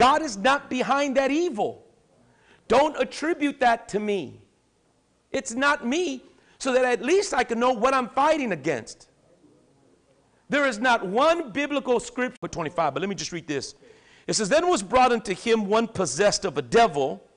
God is not behind that evil. Don't attribute that to me. It's not me, so that at least I can know what I'm fighting against. There is not one biblical scripture, 25, but let me just read this. It says, Then was brought unto him one possessed of a devil